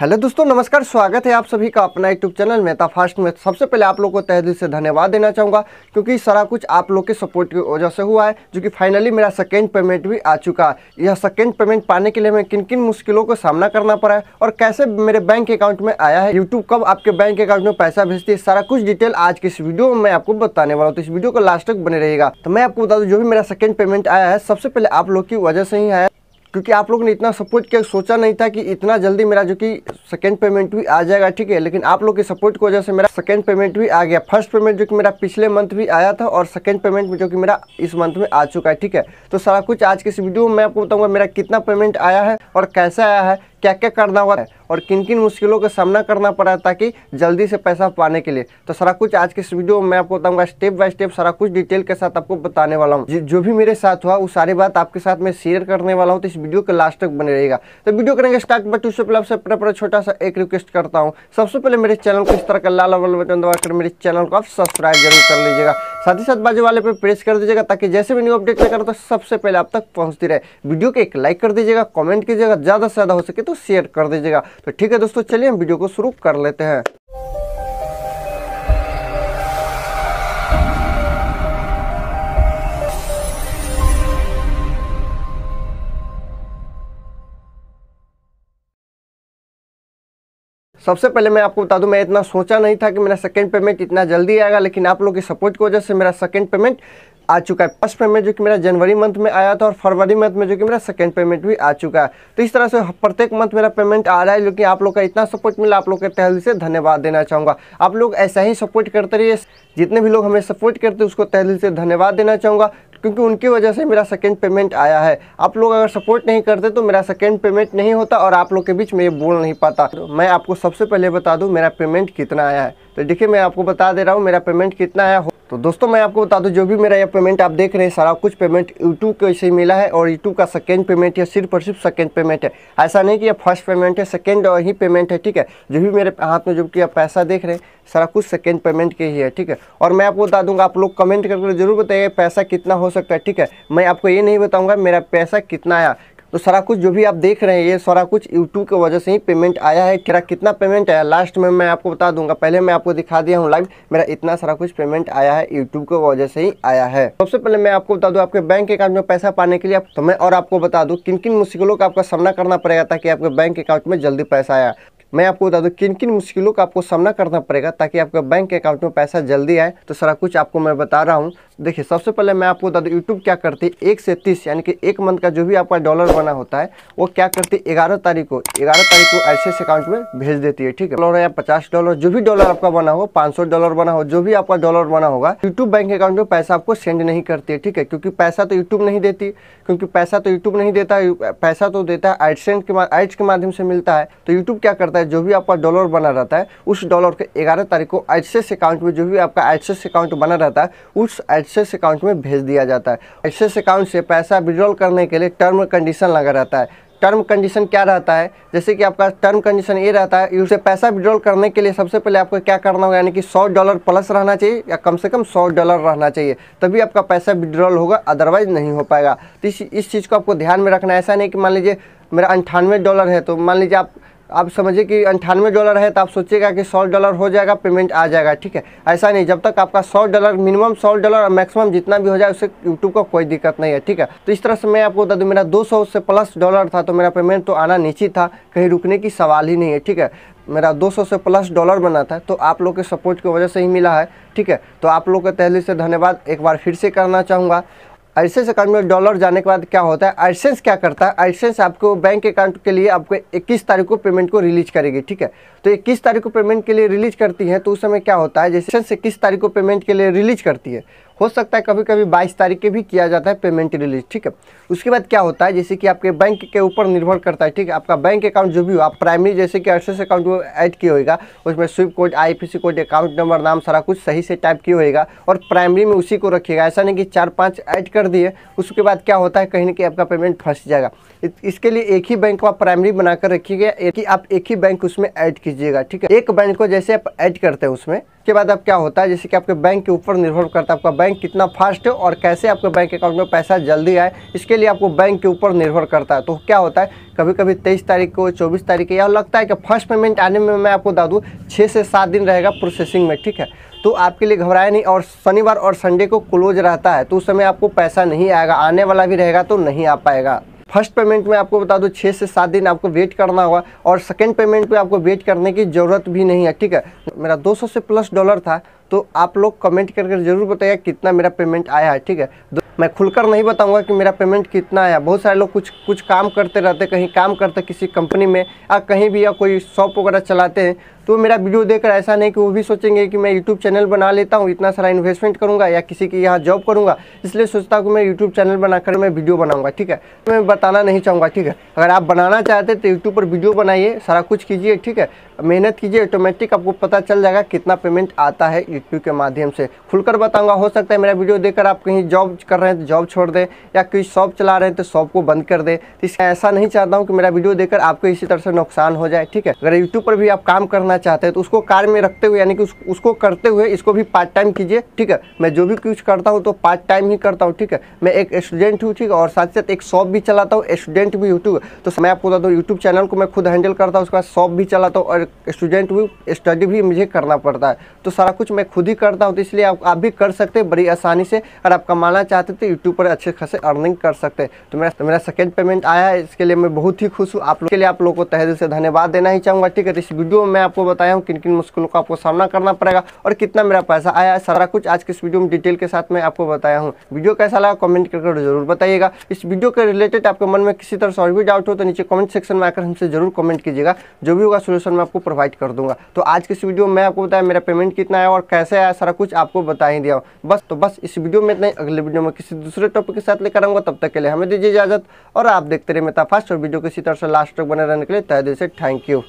hello दोस्तों नमस्कार स्वागत है आप सभी का अपना यूट्यूब चैनल मेहता फास्ट में सबसे पहले आप लोगों को तह दिल से धन्यवाद देना चाहूँगा क्योंकि सारा कुछ आप लोग के सपोर्ट की वजह से हुआ है जो कि फाइनली मेरा सेकेंड पेमेंट भी आ चुका है यह सेकेंड पेमेंट पाने के लिए मैं किन किन मुश्किलों का सामना करना पड़ा है और कैसे मेरे बैंक अकाउंट में आया है यूट्यूब कब आपके बैंक अकाउंट में पैसा भेजती है सारा कुछ डिटेल आज के इस वीडियो में मैं आपको बताने वाला हूँ तो इस वीडियो को लास्ट तक बने रहेगा तो मैं आपको बता दूँ जो भी मेरा सेकेंड पेमेंट आया है सबसे पहले आप लोग की वजह से ही आया क्योंकि आप लोग ने इतना सपोर्ट किया सोचा नहीं था कि इतना जल्दी मेरा जो कि सेकेंड पेमेंट भी आ जाएगा ठीक है लेकिन आप लोग के सपोर्ट की वजह से मेरा सेकेंड पेमेंट भी आ गया फर्स्ट पेमेंट जो कि मेरा पिछले मंथ भी आया था और सेकेंड पेमेंट जो कि मेरा इस मंथ में आ चुका है ठीक है तो सारा कुछ आज के इस वीडियो में मैं आपको बताऊँगा मेरा कितना पेमेंट आया है और कैसे आया है क्या क्या करना हुआ है और किन किन मुश्किलों का सामना करना पड़ा है ताकि जल्दी से पैसा पाने के लिए तो सारा कुछ आज के इस वीडियो में मैं आपको बताऊंगा स्टेप बाय स्टेप सारा कुछ डिटेल के साथ आपको बताने वाला हूँ जो भी मेरे साथ हुआ वो सारी बात आपके साथ मैं शेयर करने वाला हूँ तो इस वीडियो के लास्ट तक बने रहेगा तो वीडियो करेंगे स्टार्ट बट उससे पहले आपसे अपना अपना छोटा सा एक रिक्वेस्ट करता हूँ सबसे पहले मेरे चैनल को इस तरह का लाल बटन दबाकर मेरे चैनल को आप सब्सक्राइब जरूर कर लीजिएगा साथ ही साथ बाजू वाले पे प्रेस कर दीजिएगा ताकि जैसे भी न्यू अपडेट लेकर तो सबसे पहले आप तक पहुंचती रहे वीडियो को एक लाइक कर दीजिएगा कमेंट कीजिएगा ज़्यादा से ज़्यादा हो सके तो शेयर कर दीजिएगा तो ठीक है दोस्तों चलिए हम वीडियो को शुरू कर लेते हैं सबसे पहले मैं आपको बता दूं मैं इतना सोचा नहीं था कि मेरा सेकंड पेमेंट इतना जल्दी आएगा लेकिन आप लोग की सपोर्ट की वजह से मेरा सेकंड पेमेंट आ चुका है फर्स्ट पेमेंट जो कि मेरा जनवरी मंथ में आया था और फरवरी मंथ में जो कि मेरा सेकंड पेमेंट भी आ चुका है तो इस तरह से प्रत्येक मंथ मेरा पेमेंट आ रहा है जो कि आप लोग का इतना सपोर्ट मिला आप लोग के तहल से धन्यवाद देना चाहूँगा आप लोग ऐसा ही सपोर्ट करते रहिए जितने भी लोग हमें सपोर्ट करते हैं उसको तहल से धन्यवाद देना चाहूँगा क्योंकि उनकी वजह से मेरा सेकेंड पेमेंट आया है आप लोग अगर सपोर्ट नहीं करते तो मेरा सेकेंड पेमेंट नहीं होता और आप लोग के बीच में ये बोल नहीं पाता तो मैं आपको सबसे पहले बता दूँ मेरा पेमेंट कितना आया है तो देखिए मैं आपको बता दे रहा हूँ मेरा पेमेंट कितना आया हो तो दोस्तों मैं आपको बता दूं जो भी मेरा यह पेमेंट आप देख रहे हैं सारा कुछ पेमेंट यूट्यूब को से मिला है और यूट्यूब का सेकेंड पेमेंट है सिर्फ और सिर्फ सेकेंड पेमेंट है ऐसा नहीं कि यह फर्स्ट पेमेंट है सेकेंड और ही पेमेंट है ठीक है जो भी मेरे हाथ में जो कि आप पैसा देख रहे हैं सारा कुछ सेकेंड पेमेंट के ही है ठीक है और मैं आपको बता दूंगा आप लोग कमेंट करके जरूर बताइए पैसा कितना हो सकता है ठीक है मैं आपको ये नहीं बताऊँगा मेरा पैसा कितना आया तो सारा कुछ जो भी आप देख रहे हैं ये सारा कुछ यूट्यूब की वजह से ही पेमेंट आया है क्या कितना पेमेंट आया लास्ट में मैं आपको बता दूंगा पहले मैं आपको दिखा दिया हूँ लाइव मेरा इतना सारा कुछ पेमेंट आया है यूट्यूब की वजह से ही आया है सबसे पहले मैं आपको बता दूँ आपके बैंक अकाउंट में पैसा पाने के लिए तो मैं और आपको बता दूँ किन किन मुश्किलों का आपका सामना करना पड़ेगा ताकि आपके बैंक अकाउंट में जल्दी पैसा आया मैं आपको बता दूं किन किन मुश्किलों का आपको सामना करना पड़ेगा ताकि आपके बैंक अकाउंट में पैसा जल्दी आए तो सारा कुछ आपको मैं बता रहा हूँ देखिए सबसे पहले मैं आपको बता दूँ यूट्यूब क्या करती है एक से तीस यानी कि एक मंथ का जो भी आपका डॉलर बना होता है वो क्या करती है ग्यारह तारीख को ग्यारह तारीख को ऐसे अकाउंट में भेज देती है ठीक है डॉलर या पचास डॉलर जो भी डॉलर आपका बना हो पाँच डॉलर बना हो जो भी आपका डॉलर बना होगा यूट्यूब बैंक अकाउंट में पैसा आपको सेंड नहीं करती है ठीक है क्योंकि पैसा तो यूट्यूब नहीं देती क्योंकि पैसा तो यूट्यूब नहीं देता पैसा तो देता है एडसेंट के एड्स के माध्यम से मिलता है तो यूट्यूब क्या करता है जो भी आपका डॉलर बना रहता है उस डॉलर के ग्यारह तारीख को एडसेस अकाउंट में जो भी आपका एडसेस अकाउंट बना रहता है उस एड एक्सेस अकाउंट में भेज दिया जाता है एक्सेस अकाउंट से पैसा विड्रॉल करने के लिए टर्म कंडीशन लगा रहता है टर्म कंडीशन क्या रहता है जैसे कि आपका टर्म कंडीशन ये रहता है उसे पैसा विड्रॉल करने के लिए सबसे पहले आपको क्या करना होगा यानी कि 100 डॉलर प्लस रहना चाहिए या कम से कम 100 डॉलर रहना चाहिए तभी आपका पैसा विड्रॉल होगा अदरवाइज नहीं हो पाएगा तो इस इस चीज़ को आपको ध्यान में रखना ऐसा नहीं कि मान लीजिए मेरा अंठानवे डॉलर है तो मान लीजिए आप आप समझिए कि अंठानवे डॉलर है तो आप सोचिएगा कि सौ डॉलर हो जाएगा पेमेंट आ जाएगा ठीक है ऐसा नहीं जब तक आपका सौ डॉलर मिनिमम सौ डॉलर और मैक्सिमम जितना भी हो जाए उससे यूट्यूब को कोई दिक्कत नहीं है ठीक है तो इस तरह से मैं आपको बता दूँ मेरा दो से प्लस डॉलर था तो मेरा पेमेंट तो आना निश्चित था कहीं रुकने की सवाल ही नहीं है ठीक है मेरा 200 से प्लस डॉलर बना था तो आप लोग के सपोर्ट की वजह से ही मिला है ठीक है तो आप लोग का तहली से धन्यवाद एक बार फिर से करना चाहूँगा आइसेंस अकाउंट में डॉलर जाने के बाद क्या होता है आइसेंस क्या करता है आइसेंस आपको बैंक अकाउंट के लिए आपको 21 तारीख को पेमेंट को रिलीज करेगी ठीक है तो 21 तारीख को पेमेंट के लिए रिलीज करती है तो उस समय क्या होता है जैसे इक्कीस तारीख को पेमेंट के लिए रिलीज करती है हो सकता है कभी कभी बाईस तारीख के भी किया जाता है पेमेंट रिलीज ठीक है उसके बाद क्या होता है जैसे कि आपके बैंक के ऊपर निर्भर करता है ठीक है आपका बैंक अकाउंट जो भी हो आप प्राइमरी जैसे कि एक्सेस अकाउंट ऐड किया होगा उसमें स्विप कोड आई कोड अकाउंट नंबर नाम सारा कुछ सही से टाइप किया होगा और प्राइमरी में उसी को रखिएगा ऐसा नहीं कि चार पाँच ऐड कर दिए उसके बाद क्या होता है कहीं ना कहीं आपका पेमेंट फंस जाएगा इसके लिए एक ही बैंक को आप प्राइमरी बनाकर रखिएगा कि आप एक ही बैंक उसमें ऐड कीजिएगा ठीक है एक बैंक को जैसे आप ऐड करते हैं उसमें उसके बाद अब क्या होता है जैसे कि आपके बैंक के ऊपर निर्भर करता है आपका बैंक कितना फास्ट है और कैसे आपके बैंक अकाउंट में पैसा जल्दी आए इसके लिए आपको बैंक के ऊपर निर्भर करता है तो क्या होता है कभी कभी तेईस तारीख को चौबीस तारीख को या लगता है कि फर्स्ट पेमेंट आने में मैं आपको दादू छः से सात दिन रहेगा प्रोसेसिंग में ठीक है तो आपके लिए घबराया नहीं और शनिवार और संडे को क्लोज रहता है तो उस समय आपको पैसा नहीं आएगा आने वाला भी रहेगा तो नहीं आ पाएगा फर्स्ट पेमेंट में आपको बता दो छः से सात दिन आपको वेट करना होगा और सेकेंड पेमेंट पर पे आपको वेट करने की ज़रूरत भी नहीं है ठीक है मेरा 200 से प्लस डॉलर था तो आप लोग कमेंट करके ज़रूर बताइए कितना मेरा पेमेंट आया है ठीक है मैं खुलकर नहीं बताऊंगा कि मेरा पेमेंट कितना आया बहुत सारे लोग कुछ कुछ काम करते रहते कहीं काम करते किसी कंपनी में या कहीं भी या कोई शॉप वगैरह चलाते हैं तो मेरा वीडियो देखकर ऐसा नहीं कि वो भी सोचेंगे कि मैं यूट्यूब चैनल बना लेता हूँ इतना सारा इन्वेस्टमेंट करूँगा या किसी के यहाँ जॉब करूँगा इसलिए सोचता हूँ कि मैं यूट्यूब चैनल बनाकर मैं वीडियो बनाऊँगा ठीक है तो मैं बताना नहीं चाहूँगा ठीक है अगर आप बनाना चाहते तो यूट्यूब पर वीडियो बनाइए सारा कुछ कीजिए ठीक है मेहनत कीजिए ऑटोमेटिक आपको पता चल जाएगा कितना पेमेंट आता है यूट्यूब के माध्यम से खुलकर बताऊंगा हो सकता है मेरा वीडियो देखकर आप कहीं जॉब कर रहे हैं तो जॉब छोड़ दें या कोई शॉप चला रहे हैं तो शॉप को बंद कर दे तो ऐसा नहीं चाहता हूँ कि मेरा वीडियो देखकर आपको इसी तरह से नुकसान हो जाए ठीक है अगर यूट्यूब पर भी आप काम करना चाहते हैं तो उसको कार में रखते हुए यानी कि उसको करते हुए इसको भी पार्ट टाइम कीजिए ठीक है मैं जो भी कुछ करता हूँ तो पार्ट टाइम ही करता हूँ ठीक है मैं एक स्टूडेंट हूँ ठीक है और साथ साथ एक शॉप भी चलाता हूँ स्टूडेंट भी यूट्यूब तो मैं आपको बता दूँ यूट्यूब चैनल को मैं खुद हैंडल करता हूँ उसके बाद शॉप भी चलाता हूँ और स्टूडेंट भी स्टडी भी मुझे करना पड़ता है तो सारा कुछ मैं खुद ही करता हूँ तो इसलिए आप आप भी कर सकते हैं बड़ी आसानी से अगर आप कमाना चाहते तो यूट्यूब पर अच्छे खासे अर्निंग कर सकते हैं तो मेरा तो मेरा सेकेंड पेमेंट आया है इसके लिए मैं बहुत ही खुश हूँ आप लोग के लिए आप लोग को तहे से धन्यवाद देना ही चाहूँगा ठीक है तो इस वीडियो में मैं आपको बताया हूँ किन किन मुश्किलों का आपको सामना करना पड़ेगा और कितना मेरा पैसा आया है सारा कुछ आज के इस वीडियो में डिटेल के साथ मैं आपको बताया हूँ वीडियो कैसा लगा कमेंट करके जरूर बताइएगा इस वीडियो के रिलेटेड आपके मन में किसी तरह से और भी डाउट हो तो नीचे कमेंट सेक्शन में आकर हमसे जरूर कमेंट कीजिएगा जो भी होगा सोल्यूशन मैं आपको आपको प्रोवाइड कर दूंगा तो आज की इस वीडियो में आपको बताया मेरा पेमेंट कितना है और कैसे आया सारा कुछ आपको बता ही दिया बस तो बस इस वीडियो में इतना अगले वीडियो में किसी दूसरे टॉपिक के साथ लेकर आऊंगा तब तक के लिए हमें दीजिए इजाजत और आप देखते रहे मेरा फर्स्ट और वीडियो किसी तरह से लास्ट तक बने रहने के लिए तय दिल से थैंक यू